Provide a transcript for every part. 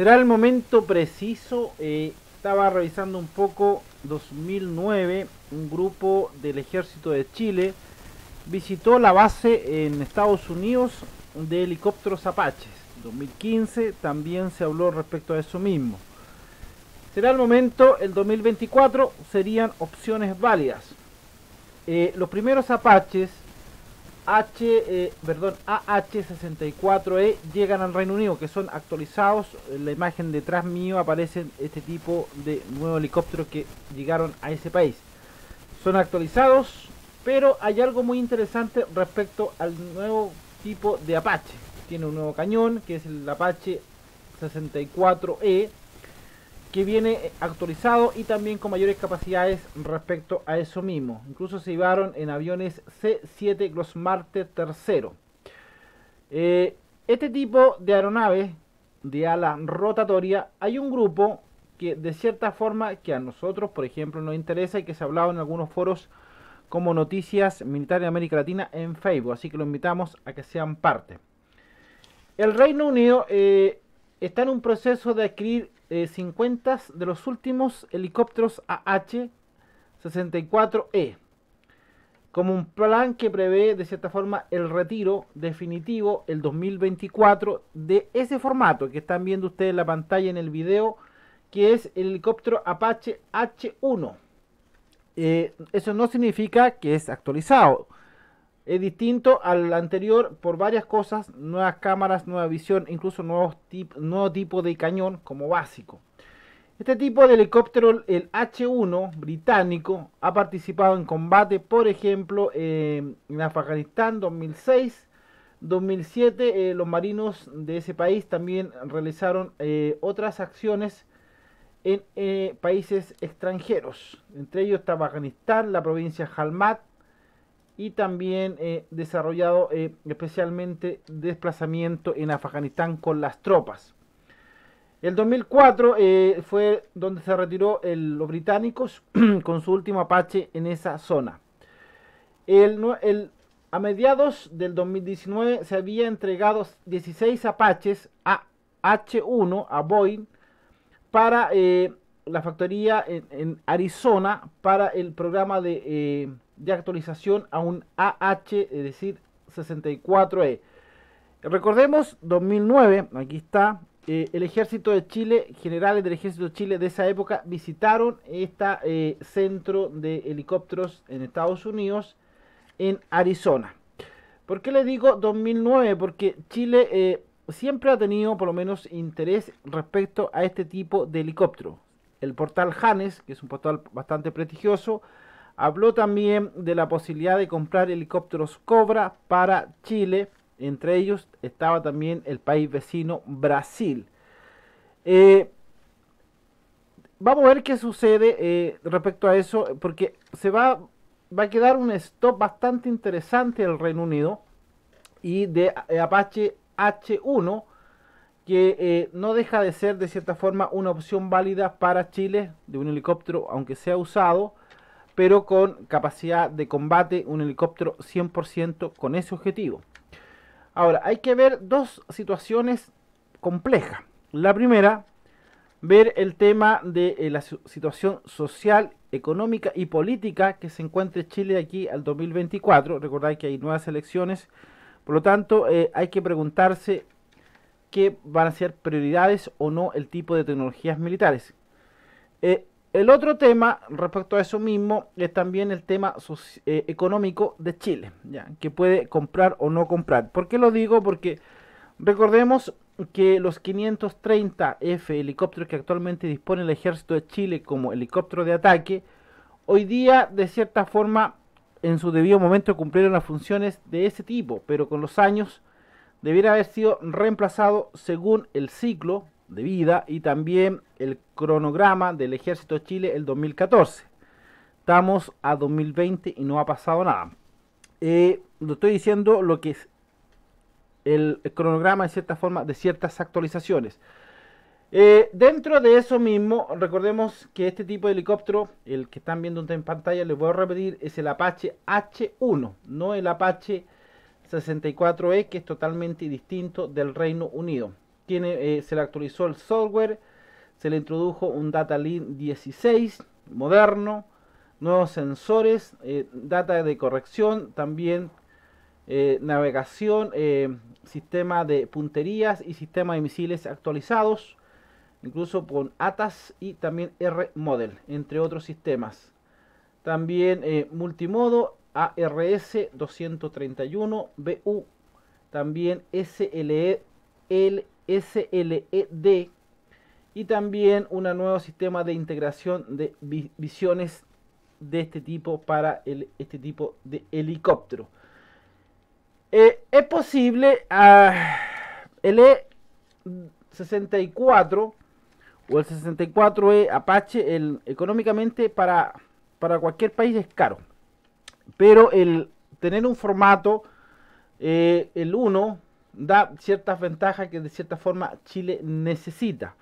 Será el momento preciso. Eh, estaba revisando un poco 2009, un grupo del ejército de Chile visitó la base en Estados Unidos de helicópteros Apaches. 2015 también se habló respecto a eso mismo. Será el momento, el 2024 serían opciones válidas. Eh, los primeros Apaches H, eh, perdón, AH64E llegan al Reino Unido, que son actualizados. En La imagen detrás mío aparecen este tipo de nuevos helicópteros que llegaron a ese país. Son actualizados, pero hay algo muy interesante respecto al nuevo tipo de Apache. Tiene un nuevo cañón, que es el Apache 64E, que viene eh, actualizado y también con mayores capacidades respecto a eso mismo. Incluso se llevaron en aviones C-7 Glossmarte III. este tipo de aeronaves de ala rotatoria hay un grupo que de cierta forma que a nosotros, por ejemplo, nos interesa y que se ha hablado en algunos foros como Noticias Militares de América Latina en Facebook. Así que lo invitamos a que sean parte. El Reino Unido eh, está en un proceso de adquirir 50 eh, de los últimos helicópteros AH-64E, como un plan que prevé de cierta forma el retiro definitivo el 2024 de ese formato que están viendo ustedes en la pantalla en el video, que es el helicóptero Apache H1. Eh, eso no significa que es actualizado es distinto al anterior por varias cosas, nuevas cámaras, nueva visión, incluso nuevos nuevo tipo de cañón como básico. Este tipo de helicóptero, el H1 británico, ha participado en combate, por ejemplo, en Afganistán 2006, 2007. Eh, los marinos de ese país también realizaron eh, otras acciones en eh, países extranjeros. Entre ellos está Afganistán, la provincia Halmat, y también eh, desarrollado eh, especialmente desplazamiento en Afganistán con las tropas. El 2004 eh, fue donde se retiró los británicos con su último Apache en esa zona. a mediados del 2019 se había entregado 16 Apaches a H1 a Boeing para la factoría en, Arizona para el programa de de actualización a un AH, es decir, 64E. Recordemos 2009, aquí está, eh, el ejército de Chile, generales del ejército de Chile de esa época visitaron este centro de helicópteros en Estados Unidos, en Arizona. ¿Por qué le digo 2009? Porque Chile eh, siempre ha tenido por lo menos interés respecto a este tipo de helicóptero. El portal Hannes, que es un portal bastante prestigioso, Habló también de la posibilidad de comprar helicópteros Cobra para Chile. Entre ellos estaba también el país vecino Brasil. Eh, vamos a ver qué sucede eh, respecto a eso, porque se va, va a quedar un stop bastante interesante el Reino Unido y de eh, Apache H1, que no deja de ser de cierta forma una opción válida para Chile de un helicóptero, aunque sea usado pero con capacidad de combate, un helicóptero 100% con ese objetivo. Ahora, hay que ver dos situaciones complejas. La primera, ver el tema de eh, la situación social, económica y política que se encuentre Chile aquí al 2024. Recordad que hay nuevas elecciones. Por lo tanto, eh, hay que preguntarse qué van a ser prioridades o no el tipo de tecnologías militares. Eh, el otro tema respecto a eso mismo es también el tema eh, económico de Chile, ya, que puede comprar o no comprar. ¿Por qué lo digo? Porque recordemos que los 530 F helicópteros que actualmente dispone el ejército de Chile como helicóptero de ataque, hoy día de cierta forma en su debido momento cumplieron las funciones de ese tipo, pero con los años debiera haber sido reemplazado según el ciclo de vida y también el cronograma del Ejército de Chile el 2014. Estamos a 2020 y no ha pasado nada. Eh, lo estoy diciendo lo que es el, cronograma en cierta forma de ciertas actualizaciones. Eh, dentro de eso mismo, recordemos que este tipo de helicóptero, el que están viendo en pantalla, les voy a repetir, es el Apache H1, no el Apache 64E, que es totalmente distinto del Reino Unido. Eh, se le actualizó el software, se le introdujo un Data 16 moderno, nuevos sensores, eh, data de corrección, también eh, navegación, sistema de punterías y sistema de misiles actualizados, incluso con ATAS y también R-Model, entre otros sistemas. También multimodo ARS 231 BU, también SLE, e, SLED y también un nuevo sistema de integración de visiones de este tipo para este tipo de helicóptero. Eh, es posible ah, el E64 o el 64E Apache económicamente para, para cualquier país es caro. Pero el tener un formato, eh, el 1, da ciertas ventajas que de cierta forma Chile necesita.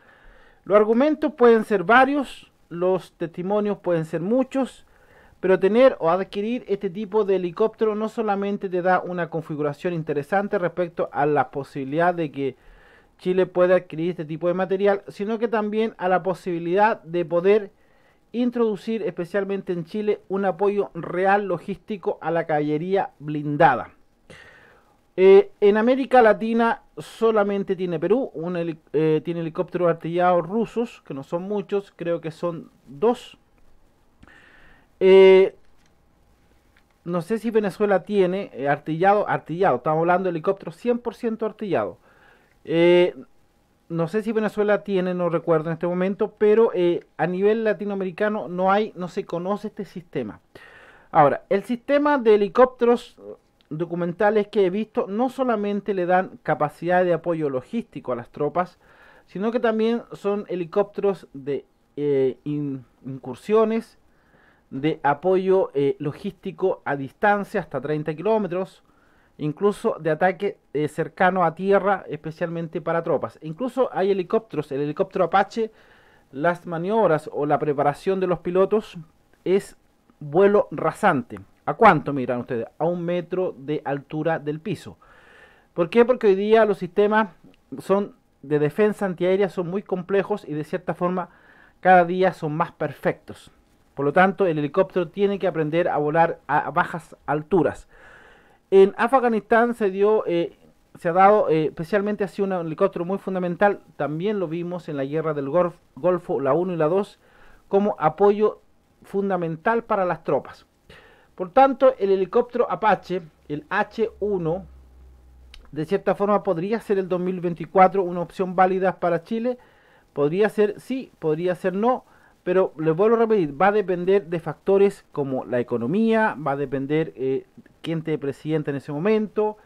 Los argumentos pueden ser varios, los testimonios pueden ser muchos, pero tener o adquirir este tipo de helicóptero no solamente te da una configuración interesante respecto a la posibilidad de que Chile pueda adquirir este tipo de material, sino que también a la posibilidad de poder introducir especialmente en Chile un apoyo real logístico a la caballería blindada. Eh, en América Latina solamente tiene Perú, eh, tiene helicópteros artillados rusos, que no son muchos, creo que son dos. Eh, no sé si Venezuela tiene artillado, artillado, estamos hablando de helicópteros 100% artillado. no sé si Venezuela tiene, no recuerdo en este momento, pero a nivel latinoamericano no hay, no se conoce este sistema. Ahora, el sistema de helicópteros documentales que he visto no solamente le dan capacidad de apoyo logístico a las tropas, sino que también son helicópteros de eh, incursiones, de apoyo eh, logístico a distancia hasta 30 kilómetros, incluso de ataque eh, cercano a tierra, especialmente para tropas. Incluso hay helicópteros, el helicóptero Apache, las maniobras o la preparación de los pilotos es vuelo rasante. ¿A cuánto miran ustedes? A un metro de altura del piso. ¿Por qué? Porque hoy día los sistemas son de defensa antiaérea son muy complejos y de cierta forma cada día son más perfectos. Por lo tanto, el helicóptero tiene que aprender a volar a bajas alturas. En Afganistán se dio, eh, se ha dado, eh, especialmente así un helicóptero muy fundamental. También lo vimos en la guerra del Golfo, la 1 y la 2, como apoyo fundamental para las tropas. Por tanto, el helicóptero Apache, el H1, de cierta forma podría ser el 2024 una opción válida para Chile. Podría ser sí, podría ser no, pero les vuelvo a repetir, va a depender de factores como la economía, va a depender eh, quién te presidente en ese momento,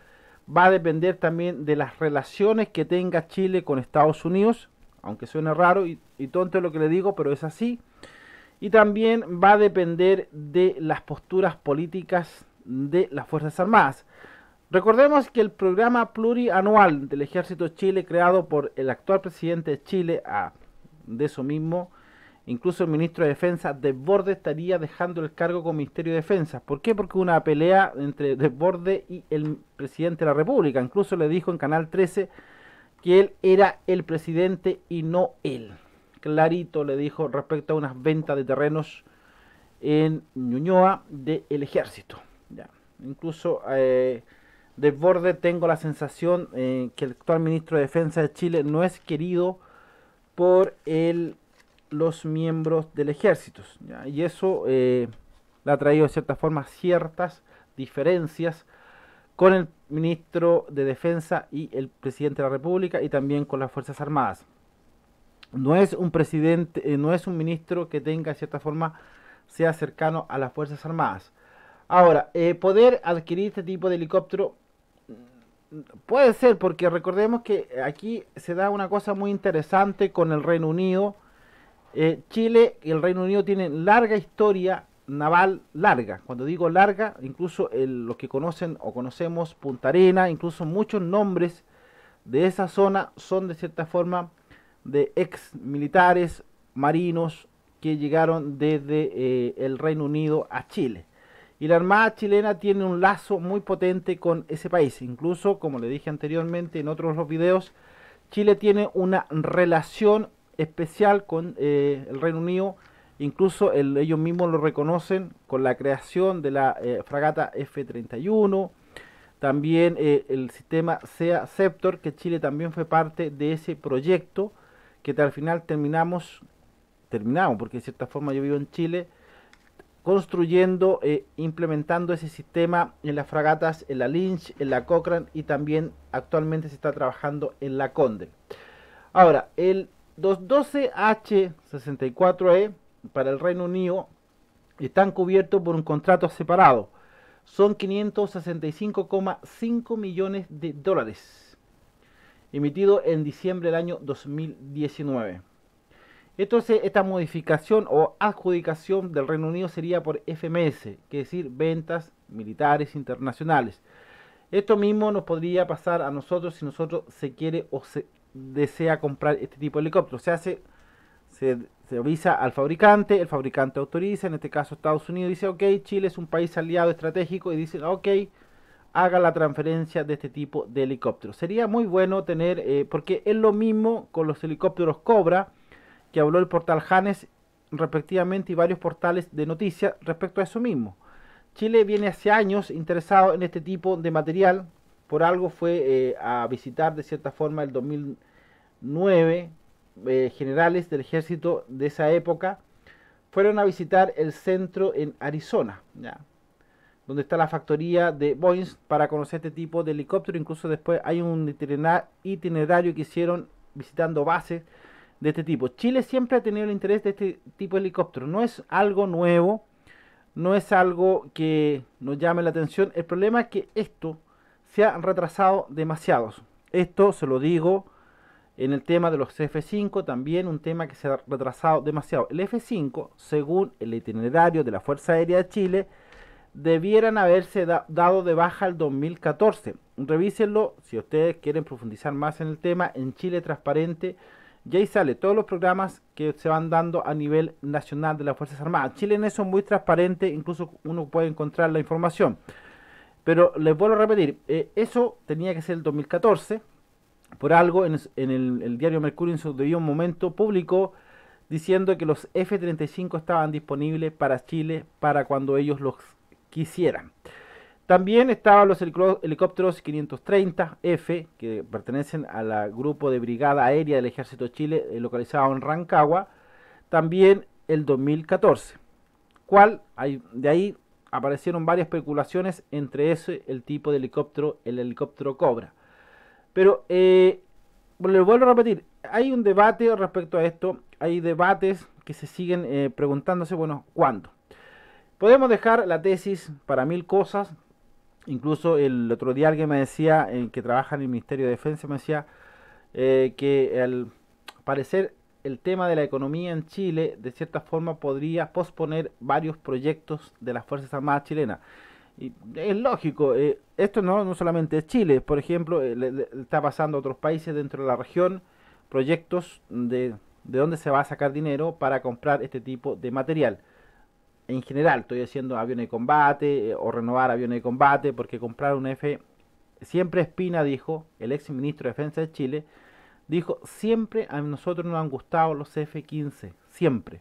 va a depender también de las relaciones que tenga Chile con Estados Unidos, aunque suene raro y tonto lo que le digo, pero es así y también va a depender de las posturas políticas de las Fuerzas Armadas. Recordemos que el programa plurianual del Ejército Chile creado por el actual presidente de Chile, a ah, de eso mismo, incluso el ministro de Defensa, Desborde estaría dejando el cargo con Ministerio de Defensa. ¿Por qué? Porque una pelea entre Desborde y el presidente de la República. Incluso le dijo en Canal 13 que él era el presidente y no él clarito le dijo respecto a unas ventas de terrenos en Ñuñoa del ejército. Ya. Incluso eh, de borde tengo la sensación eh, que el actual ministro de Defensa de Chile no es querido por el, los miembros del ejército. Y eso eh, le ha traído de cierta forma ciertas diferencias con el ministro de Defensa y el presidente de la República y también con las Fuerzas Armadas no es un presidente, eh, no es un ministro que tenga, de cierta forma, sea cercano a las Fuerzas Armadas. Ahora, eh, poder adquirir este tipo de helicóptero mm, puede ser, porque recordemos que aquí se da una cosa muy interesante con el Reino Unido. Eh, Chile y el Reino Unido tienen larga historia naval larga. Cuando digo larga, incluso los que conocen o conocemos Punta Arena, incluso muchos nombres de esa zona son de cierta forma de ex militares marinos que llegaron desde eh, el Reino Unido a Chile. Y la Armada chilena tiene un lazo muy potente con ese país. Incluso, como le dije anteriormente en otros videos, Chile tiene una relación especial con eh, el Reino Unido. Incluso ellos mismos lo reconocen con la creación de la eh, fragata F-31. También el sistema SEA Sceptor, que Chile también fue parte de ese proyecto que al final terminamos, terminamos, porque de cierta forma yo vivo en Chile, construyendo, e implementando ese sistema en las fragatas, en la Lynch, en la Cochrane y también actualmente se está trabajando en la Conde. Ahora, el 212H64E e para el Reino Unido están cubiertos por un contrato separado. Son 565,5 millones de dólares emitido en diciembre del año 2019. Entonces, esta modificación o adjudicación del Reino Unido sería por FMS, que es decir, ventas militares internacionales. Esto mismo nos podría pasar a nosotros si nosotros se quiere o se desea comprar este tipo de helicóptero. Se hace, se, se avisa al fabricante, el fabricante autoriza, en este caso Estados Unidos dice, ok, Chile es un país aliado estratégico y dice, ok, haga la transferencia de este tipo de helicópteros. Sería muy bueno tener, eh, porque es lo mismo con los helicópteros Cobra, que habló el portal Janes respectivamente y varios portales de noticias respecto a eso mismo. Chile viene hace años interesado en este tipo de material, por algo fue eh, a visitar de cierta forma el 2009 eh, generales del ejército de esa época, fueron a visitar el centro en Arizona. ¿ya? donde está la factoría de Boeing para conocer este tipo de helicóptero. Incluso después hay un itinerario que hicieron visitando bases de este tipo. Chile siempre ha tenido el interés de este tipo de helicóptero. No es algo nuevo, no es algo que nos llame la atención. El problema es que esto se ha retrasado demasiado. Esto se lo digo en el tema de los F5, también un tema que se ha retrasado demasiado. El F5, según el itinerario de la Fuerza Aérea de Chile, debieran haberse dado de baja el 2014. Revísenlo si ustedes quieren profundizar más en el tema en Chile Transparente. Y ahí sale todos los programas que se van dando a nivel nacional de las Fuerzas Armadas. Chile en eso es muy transparente, incluso uno puede encontrar la información. Pero les vuelvo a repetir, eh, eso tenía que ser el 2014. Por algo en, el, el, diario Mercurio en su debido momento publicó diciendo que los F-35 estaban disponibles para Chile para cuando ellos los quisieran. También estaban los helicópteros 530F, que pertenecen al grupo de Brigada Aérea del Ejército Chile, eh, localizado en Rancagua, también el 2014. cual Hay, de ahí aparecieron varias especulaciones entre ese, el tipo de helicóptero, el helicóptero Cobra. Pero eh, le vuelvo a repetir, hay un debate respecto a esto, hay debates que se siguen eh, preguntándose, bueno, ¿cuándo? Podemos dejar la tesis para mil cosas. Incluso el otro día alguien me decía, eh, que trabaja en el Ministerio de Defensa, me decía eh, que al parecer el tema de la economía en Chile de cierta forma podría posponer varios proyectos de las Fuerzas Armadas chilenas. Y es lógico, eh, esto no, solamente es Chile, por ejemplo, está pasando a otros países dentro de la región proyectos de, de dónde se va a sacar dinero para comprar este tipo de material en general, estoy haciendo aviones de combate eh, o renovar aviones de combate, porque comprar un F, siempre Espina dijo, el ex ministro de Defensa de Chile, dijo, siempre a nosotros nos han gustado los F-15, siempre.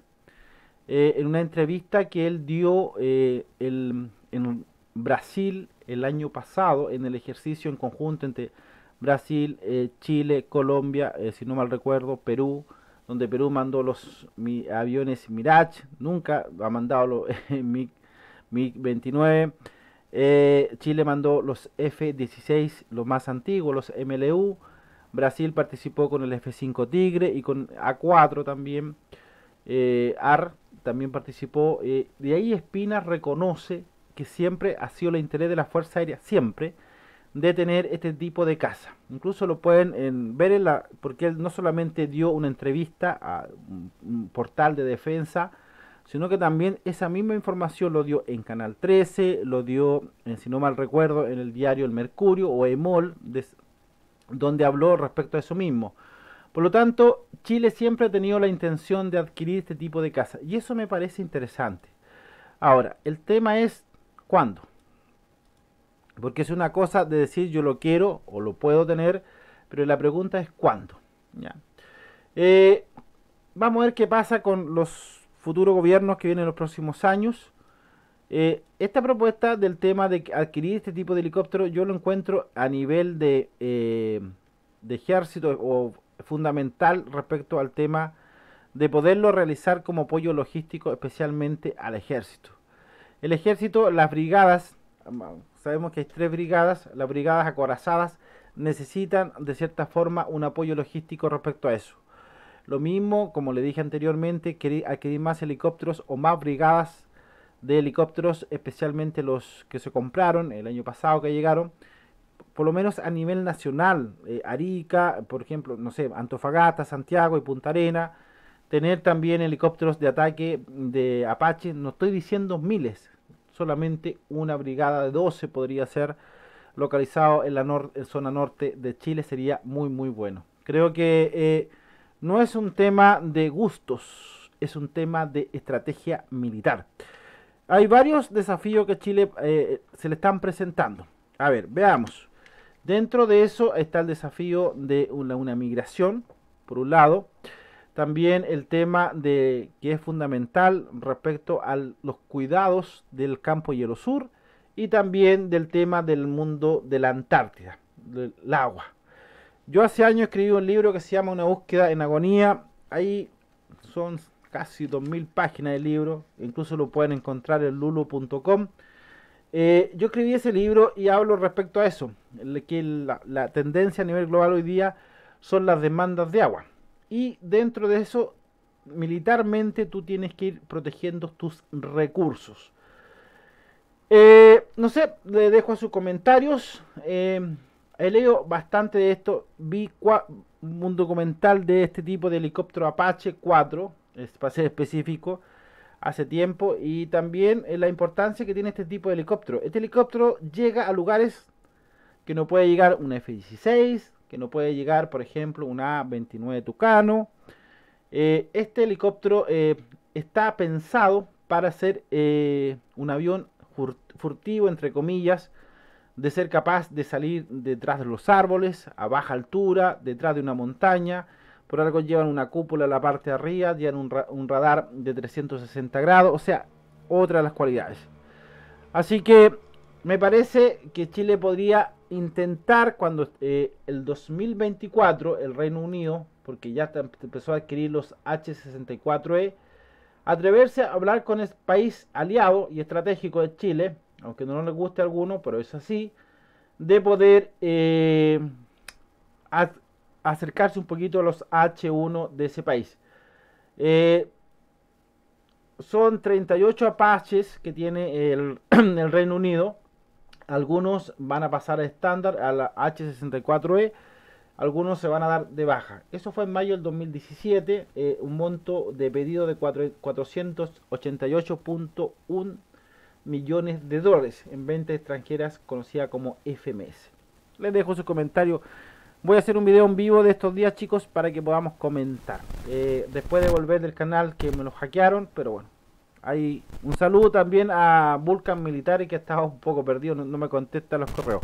Eh, en una entrevista que él dio eh, el, en Brasil el año pasado, en el ejercicio en conjunto entre Brasil, Chile, Colombia, si no mal recuerdo, Perú, donde Perú mandó los aviones Mirage, nunca ha mandado los eh, MiG-29. Eh, Chile mandó los F-16, los más antiguos, los MLU. Brasil participó con el F-5 Tigre y con A4 también. Eh, AR también participó. de ahí Espina reconoce que siempre ha sido el interés de la Fuerza Aérea, siempre, de tener este tipo de casa. Incluso lo pueden ver la, porque él no solamente dio una entrevista a un, portal de defensa, sino que también esa misma información lo dio en Canal 13, lo dio, eh, si no mal recuerdo, en el diario El Mercurio o Emol, donde habló respecto a eso mismo. Por lo tanto, Chile siempre ha tenido la intención de adquirir este tipo de casa y eso me parece interesante. Ahora, el tema es cuándo. Porque es una cosa de decir yo lo quiero o lo puedo tener, pero la pregunta es cuándo. ¿Ya? Eh, vamos a ver qué pasa con los futuros gobiernos que vienen en los próximos años. Eh, esta propuesta del tema de adquirir este tipo de helicóptero yo lo encuentro a nivel de, eh, de ejército o fundamental respecto al tema de poderlo realizar como apoyo logístico especialmente al ejército. El ejército, las brigadas, Sabemos que hay tres brigadas. Las brigadas acorazadas necesitan de cierta forma un apoyo logístico respecto a eso. Lo mismo, como le dije anteriormente, adquirir más helicópteros o más brigadas de helicópteros, especialmente los que se compraron el año pasado que llegaron, por lo menos a nivel nacional, eh, Arica, por ejemplo, no sé, Antofagasta, Santiago y Punta Arena, tener también helicópteros de ataque de Apache, no estoy diciendo miles, solamente una brigada de 12 podría ser localizado en la zona norte de Chile, sería muy, muy bueno. Creo que eh, no es un tema de gustos, es un tema de estrategia militar. Hay varios desafíos que Chile eh, se le están presentando. A ver, veamos. Dentro de eso está el desafío de una migración, por un lado. También el tema de que es fundamental respecto a los cuidados del campo hielo sur y también del tema del mundo de la Antártida, del agua. Yo hace años escribí un libro que se llama Una búsqueda en agonía. Ahí son casi 2.000 páginas de libro, incluso lo pueden encontrar en lulu.com. Eh, yo escribí ese libro y hablo respecto a eso, que la, tendencia a nivel global hoy día son las demandas de agua. Y dentro de eso, militarmente tú tienes que ir protegiendo tus recursos. Eh, no sé, le dejo a sus comentarios. Eh, he leído bastante de esto. Vi un documental de este tipo de helicóptero Apache 4, es, para ser específico, hace tiempo. Y también eh, la importancia que tiene este tipo de helicóptero. Este helicóptero llega a lugares que no puede llegar un F-16, que no puede llegar, por ejemplo, una A-29 Tucano. Eh, este helicóptero eh, está pensado para ser eh, un avión furtivo, entre comillas, de ser capaz de salir detrás de los árboles, a baja altura, detrás de una montaña. Por algo llevan una cúpula en la parte de arriba, llevan un, un radar de 360 grados, o sea, otra de las cualidades. Así que me parece que Chile podría intentar cuando eh, el 2024 el Reino Unido, porque ya em-, empezó a adquirir los H64E, atreverse a hablar con el país aliado y estratégico de Chile, aunque no le guste a alguno, pero es así, de poder eh, acercarse un poquito a los H1 de ese país. Eh, son 38 apaches que tiene el Reino Unido algunos van a pasar a estándar, a la H64E, algunos se van a dar de baja. Eso fue en mayo del 2017, eh, un monto de pedido de 488.1 millones de dólares en ventas extranjeras conocida como FMS. Les dejo su comentario. Voy a hacer un video en vivo de estos días chicos para que podamos comentar. Eh, después de volver del canal que me lo hackearon, pero bueno un saludo también a Vulcan Militari que estaba un poco perdido, no me contesta los correos.